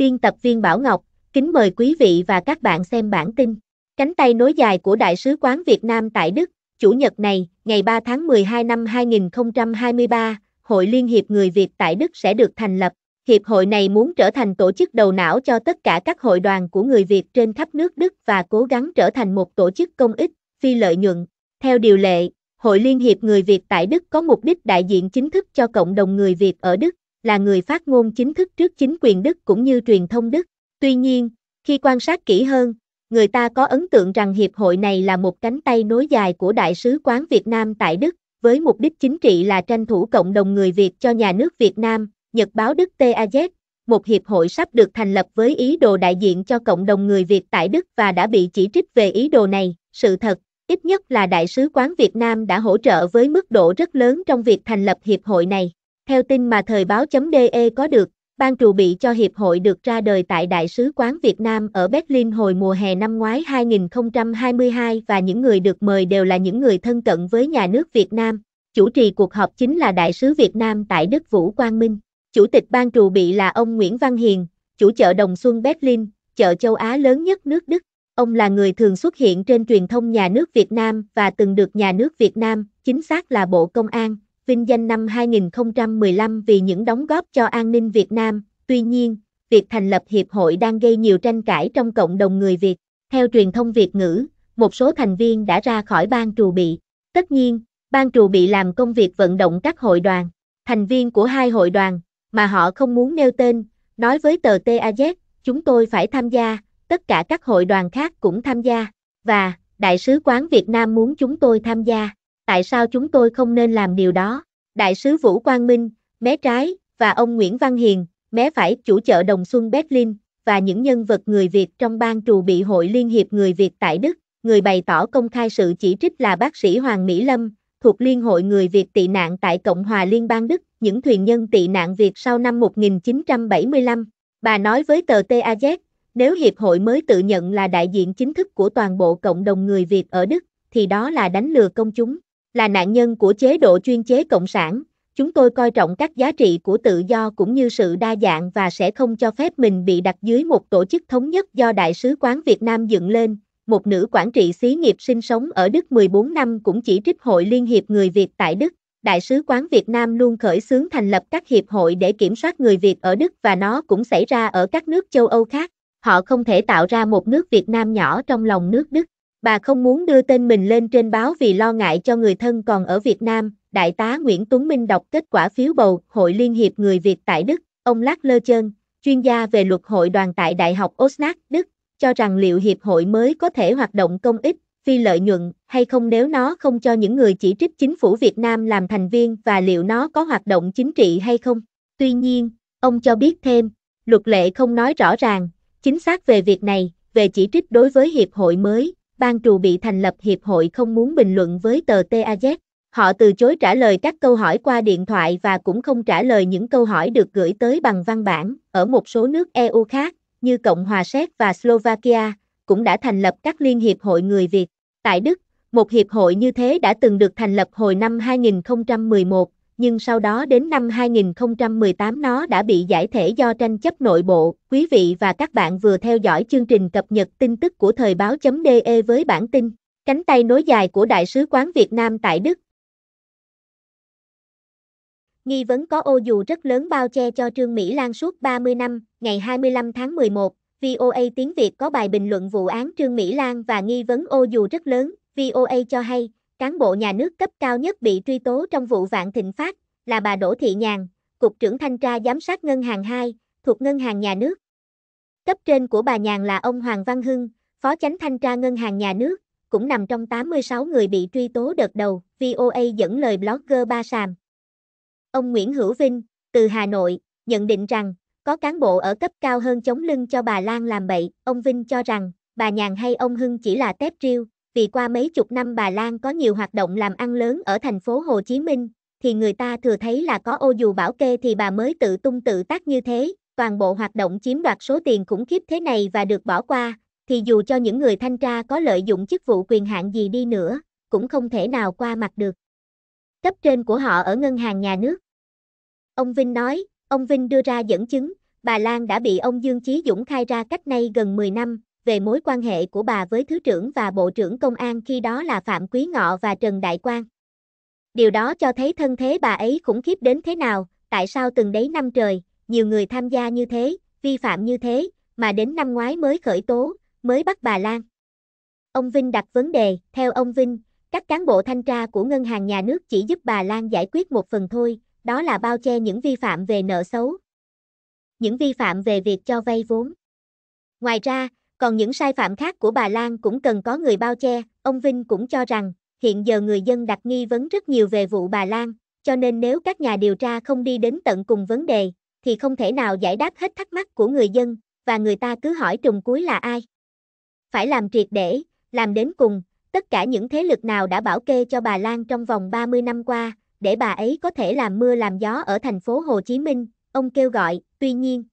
biên tập viên Bảo Ngọc, kính mời quý vị và các bạn xem bản tin. Cánh tay nối dài của Đại sứ quán Việt Nam tại Đức, Chủ nhật này, ngày 3 tháng 12 năm 2023, Hội Liên hiệp Người Việt tại Đức sẽ được thành lập. Hiệp hội này muốn trở thành tổ chức đầu não cho tất cả các hội đoàn của người Việt trên khắp nước Đức và cố gắng trở thành một tổ chức công ích, phi lợi nhuận. Theo điều lệ, Hội Liên hiệp Người Việt tại Đức có mục đích đại diện chính thức cho cộng đồng người Việt ở Đức là người phát ngôn chính thức trước chính quyền Đức cũng như truyền thông Đức. Tuy nhiên, khi quan sát kỹ hơn, người ta có ấn tượng rằng hiệp hội này là một cánh tay nối dài của Đại sứ quán Việt Nam tại Đức, với mục đích chính trị là tranh thủ cộng đồng người Việt cho nhà nước Việt Nam, Nhật báo Đức TAZ, một hiệp hội sắp được thành lập với ý đồ đại diện cho cộng đồng người Việt tại Đức và đã bị chỉ trích về ý đồ này. Sự thật, ít nhất là Đại sứ quán Việt Nam đã hỗ trợ với mức độ rất lớn trong việc thành lập hiệp hội này. Theo tin mà thời báo.de có được, ban trù bị cho hiệp hội được ra đời tại Đại sứ quán Việt Nam ở Berlin hồi mùa hè năm ngoái 2022 và những người được mời đều là những người thân cận với nhà nước Việt Nam. Chủ trì cuộc họp chính là Đại sứ Việt Nam tại Đức Vũ Quang Minh. Chủ tịch ban trù bị là ông Nguyễn Văn Hiền, chủ chợ Đồng Xuân Berlin, chợ châu Á lớn nhất nước Đức. Ông là người thường xuất hiện trên truyền thông nhà nước Việt Nam và từng được nhà nước Việt Nam, chính xác là Bộ Công an, vinh danh năm 2015 vì những đóng góp cho an ninh Việt Nam. Tuy nhiên, việc thành lập hiệp hội đang gây nhiều tranh cãi trong cộng đồng người Việt. Theo truyền thông Việt ngữ, một số thành viên đã ra khỏi ban trù bị. Tất nhiên, ban trù bị làm công việc vận động các hội đoàn, thành viên của hai hội đoàn, mà họ không muốn nêu tên, nói với tờ TAZ, chúng tôi phải tham gia, tất cả các hội đoàn khác cũng tham gia, và Đại sứ quán Việt Nam muốn chúng tôi tham gia tại sao chúng tôi không nên làm điều đó? Đại sứ Vũ Quang Minh, mé trái, và ông Nguyễn Văn Hiền, mé phải chủ chợ Đồng Xuân Berlin, và những nhân vật người Việt trong ban trù bị Hội Liên hiệp Người Việt tại Đức, người bày tỏ công khai sự chỉ trích là bác sĩ Hoàng Mỹ Lâm, thuộc Liên hội Người Việt tị nạn tại Cộng hòa Liên bang Đức, những thuyền nhân tị nạn Việt sau năm 1975. Bà nói với tờ TAZ, nếu Hiệp hội mới tự nhận là đại diện chính thức của toàn bộ cộng đồng người Việt ở Đức, thì đó là đánh lừa công chúng là nạn nhân của chế độ chuyên chế cộng sản, chúng tôi coi trọng các giá trị của tự do cũng như sự đa dạng và sẽ không cho phép mình bị đặt dưới một tổ chức thống nhất do Đại sứ quán Việt Nam dựng lên. Một nữ quản trị xí nghiệp sinh sống ở Đức 14 năm cũng chỉ trích Hội Liên hiệp Người Việt tại Đức. Đại sứ quán Việt Nam luôn khởi xướng thành lập các hiệp hội để kiểm soát người Việt ở Đức và nó cũng xảy ra ở các nước châu Âu khác. Họ không thể tạo ra một nước Việt Nam nhỏ trong lòng nước Đức bà không muốn đưa tên mình lên trên báo vì lo ngại cho người thân còn ở Việt Nam. Đại tá Nguyễn Tuấn Minh đọc kết quả phiếu bầu Hội Liên hiệp Người Việt tại Đức, ông Lát Lơ Chơn, chuyên gia về luật hội đoàn tại Đại học Osnabrück, Đức, cho rằng liệu hiệp hội mới có thể hoạt động công ích, phi lợi nhuận hay không nếu nó không cho những người chỉ trích chính phủ Việt Nam làm thành viên và liệu nó có hoạt động chính trị hay không. Tuy nhiên, ông cho biết thêm, luật lệ không nói rõ ràng, chính xác về việc này, về chỉ trích đối với hiệp hội mới, ban trù bị thành lập hiệp hội không muốn bình luận với tờ TAZ. Họ từ chối trả lời các câu hỏi qua điện thoại và cũng không trả lời những câu hỏi được gửi tới bằng văn bản. Ở một số nước EU khác, như Cộng hòa Séc và Slovakia, cũng đã thành lập các liên hiệp hội người Việt. Tại Đức, một hiệp hội như thế đã từng được thành lập hồi năm 2011, nhưng sau đó đến năm 2018 nó đã bị giải thể do tranh chấp nội bộ. Quý vị và các bạn vừa theo dõi chương trình cập nhật tin tức của thời báo.de với bản tin Cánh tay nối dài của Đại sứ quán Việt Nam tại Đức. Nghi vấn có ô dù rất lớn bao che cho Trương Mỹ Lan suốt 30 năm, ngày 25 tháng 11, VOA tiếng Việt có bài bình luận vụ án Trương Mỹ Lan và nghi vấn ô dù rất lớn, VOA cho hay, Cán bộ nhà nước cấp cao nhất bị truy tố trong vụ vạn thịnh phát là bà Đỗ Thị Nhàn, Cục trưởng Thanh tra Giám sát Ngân hàng 2, thuộc Ngân hàng Nhà nước. Cấp trên của bà Nhàn là ông Hoàng Văn Hưng, Phó Chánh Thanh tra Ngân hàng Nhà nước, cũng nằm trong 86 người bị truy tố đợt đầu, VOA dẫn lời blogger Ba Sàm. Ông Nguyễn Hữu Vinh, từ Hà Nội, nhận định rằng, có cán bộ ở cấp cao hơn chống lưng cho bà Lan làm bậy, ông Vinh cho rằng, bà Nhàn hay ông Hưng chỉ là tép riêu, vì qua mấy chục năm bà Lan có nhiều hoạt động làm ăn lớn ở thành phố Hồ Chí Minh, thì người ta thừa thấy là có ô dù bảo kê thì bà mới tự tung tự tác như thế, toàn bộ hoạt động chiếm đoạt số tiền khủng khiếp thế này và được bỏ qua, thì dù cho những người thanh tra có lợi dụng chức vụ quyền hạn gì đi nữa, cũng không thể nào qua mặt được. Cấp trên của họ ở ngân hàng nhà nước. Ông Vinh nói, ông Vinh đưa ra dẫn chứng, bà Lan đã bị ông Dương Chí Dũng khai ra cách nay gần 10 năm, về mối quan hệ của bà với Thứ trưởng và Bộ trưởng Công an khi đó là Phạm Quý Ngọ và Trần Đại Quang. Điều đó cho thấy thân thế bà ấy khủng khiếp đến thế nào, tại sao từng đấy năm trời, nhiều người tham gia như thế, vi phạm như thế, mà đến năm ngoái mới khởi tố, mới bắt bà Lan. Ông Vinh đặt vấn đề, theo ông Vinh, các cán bộ thanh tra của Ngân hàng Nhà nước chỉ giúp bà Lan giải quyết một phần thôi, đó là bao che những vi phạm về nợ xấu. Những vi phạm về việc cho vay vốn. Ngoài ra, còn những sai phạm khác của bà Lan cũng cần có người bao che, ông Vinh cũng cho rằng, hiện giờ người dân đặt nghi vấn rất nhiều về vụ bà Lan, cho nên nếu các nhà điều tra không đi đến tận cùng vấn đề, thì không thể nào giải đáp hết thắc mắc của người dân, và người ta cứ hỏi trùng cuối là ai. Phải làm triệt để, làm đến cùng, tất cả những thế lực nào đã bảo kê cho bà Lan trong vòng 30 năm qua, để bà ấy có thể làm mưa làm gió ở thành phố Hồ Chí Minh, ông kêu gọi, tuy nhiên.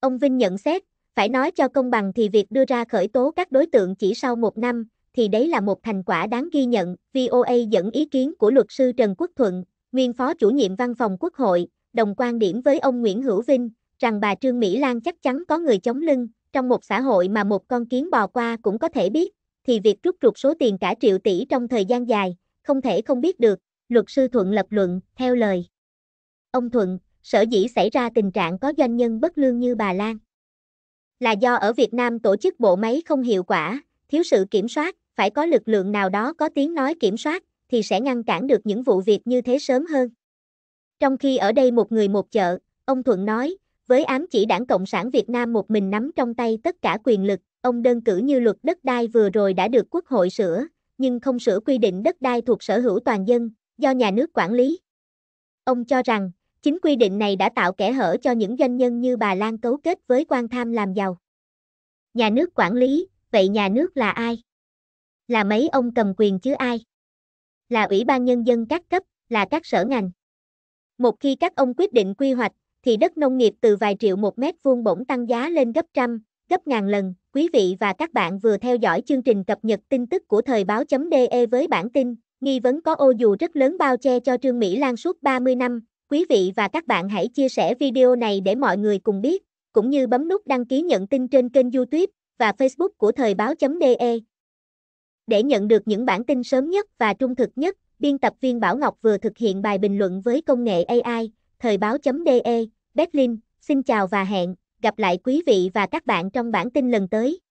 Ông Vinh nhận xét, phải nói cho công bằng thì việc đưa ra khởi tố các đối tượng chỉ sau một năm, thì đấy là một thành quả đáng ghi nhận. VOA dẫn ý kiến của luật sư Trần Quốc Thuận, nguyên phó chủ nhiệm văn phòng Quốc hội, đồng quan điểm với ông Nguyễn Hữu Vinh, rằng bà Trương Mỹ Lan chắc chắn có người chống lưng, trong một xã hội mà một con kiến bò qua cũng có thể biết, thì việc rút ruột số tiền cả triệu tỷ trong thời gian dài, không thể không biết được, luật sư Thuận lập luận, theo lời. Ông Thuận, sở dĩ xảy ra tình trạng có doanh nhân bất lương như bà Lan là do ở Việt Nam tổ chức bộ máy không hiệu quả, thiếu sự kiểm soát, phải có lực lượng nào đó có tiếng nói kiểm soát, thì sẽ ngăn cản được những vụ việc như thế sớm hơn. Trong khi ở đây một người một chợ, ông Thuận nói, với ám chỉ đảng Cộng sản Việt Nam một mình nắm trong tay tất cả quyền lực, ông đơn cử như luật đất đai vừa rồi đã được Quốc hội sửa, nhưng không sửa quy định đất đai thuộc sở hữu toàn dân, do nhà nước quản lý. Ông cho rằng, Chính quy định này đã tạo kẽ hở cho những doanh nhân như bà Lan cấu kết với quan tham làm giàu. Nhà nước quản lý, vậy nhà nước là ai? Là mấy ông cầm quyền chứ ai? Là Ủy ban Nhân dân các cấp, là các sở ngành. Một khi các ông quyết định quy hoạch, thì đất nông nghiệp từ vài triệu một mét vuông bỗng tăng giá lên gấp trăm, gấp ngàn lần. Quý vị và các bạn vừa theo dõi chương trình cập nhật tin tức của thời báo.de với bản tin, nghi vấn có ô dù rất lớn bao che cho Trương Mỹ Lan suốt 30 năm, Quý vị và các bạn hãy chia sẻ video này để mọi người cùng biết, cũng như bấm nút đăng ký nhận tin trên kênh YouTube và Facebook của Thời báo.de. Để nhận được những bản tin sớm nhất và trung thực nhất, biên tập viên Bảo Ngọc vừa thực hiện bài bình luận với công nghệ AI, Thời báo.de, Berlin. Xin chào và hẹn gặp lại quý vị và các bạn trong bản tin lần tới.